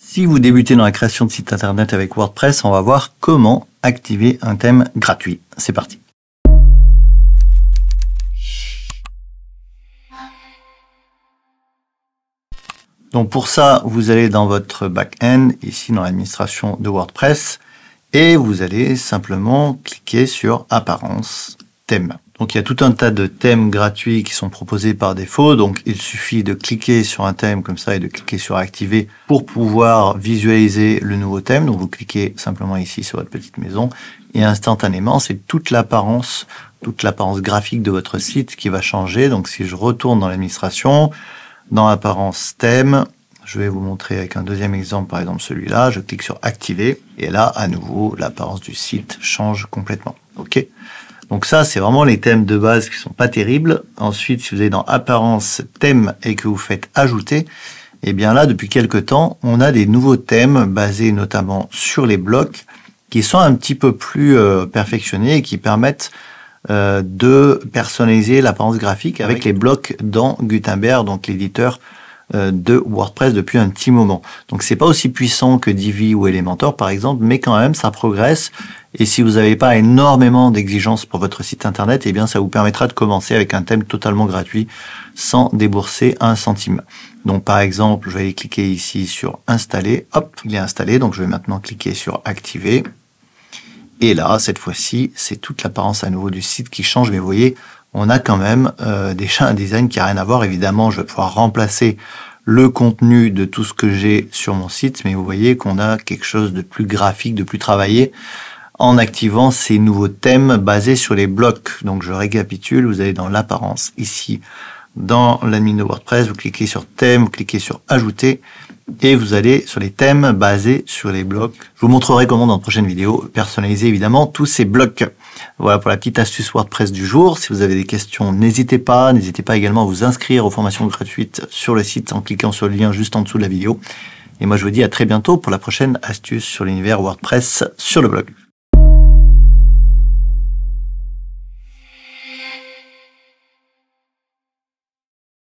Si vous débutez dans la création de sites internet avec WordPress, on va voir comment activer un thème gratuit. C'est parti. Donc pour ça, vous allez dans votre back-end, ici dans l'administration de WordPress, et vous allez simplement cliquer sur Apparence, Thème. Donc il y a tout un tas de thèmes gratuits qui sont proposés par défaut. Donc il suffit de cliquer sur un thème comme ça et de cliquer sur activer pour pouvoir visualiser le nouveau thème. Donc vous cliquez simplement ici sur votre petite maison et instantanément c'est toute l'apparence, toute l'apparence graphique de votre site qui va changer. Donc si je retourne dans l'administration, dans l'apparence thème, je vais vous montrer avec un deuxième exemple, par exemple celui-là. Je clique sur activer et là à nouveau l'apparence du site change complètement. OK donc ça, c'est vraiment les thèmes de base qui sont pas terribles. Ensuite, si vous allez dans apparence Thèmes et que vous faites ajouter, eh bien là, depuis quelques temps, on a des nouveaux thèmes basés notamment sur les blocs qui sont un petit peu plus euh, perfectionnés et qui permettent euh, de personnaliser l'apparence graphique avec les blocs dans Gutenberg, donc l'éditeur euh, de WordPress depuis un petit moment. Donc c'est pas aussi puissant que Divi ou Elementor par exemple, mais quand même ça progresse. Et si vous n'avez pas énormément d'exigences pour votre site internet, eh bien ça vous permettra de commencer avec un thème totalement gratuit sans débourser un centime. Donc par exemple, je vais aller cliquer ici sur installer. Hop, il est installé. Donc je vais maintenant cliquer sur activer. Et là, cette fois-ci, c'est toute l'apparence à nouveau du site qui change. Mais vous voyez, on a quand même euh, déjà un design qui a rien à voir. Évidemment, je vais pouvoir remplacer le contenu de tout ce que j'ai sur mon site, mais vous voyez qu'on a quelque chose de plus graphique, de plus travaillé en activant ces nouveaux thèmes basés sur les blocs. Donc je récapitule, vous allez dans l'apparence ici, dans l'admin de WordPress, vous cliquez sur thème, vous cliquez sur ajouter, et vous allez sur les thèmes basés sur les blocs. Je vous montrerai comment dans une prochaine vidéo, personnaliser évidemment tous ces blocs. Voilà pour la petite astuce WordPress du jour. Si vous avez des questions, n'hésitez pas. N'hésitez pas également à vous inscrire aux formations gratuites sur le site en cliquant sur le lien juste en dessous de la vidéo. Et moi je vous dis à très bientôt pour la prochaine astuce sur l'univers WordPress sur le blog.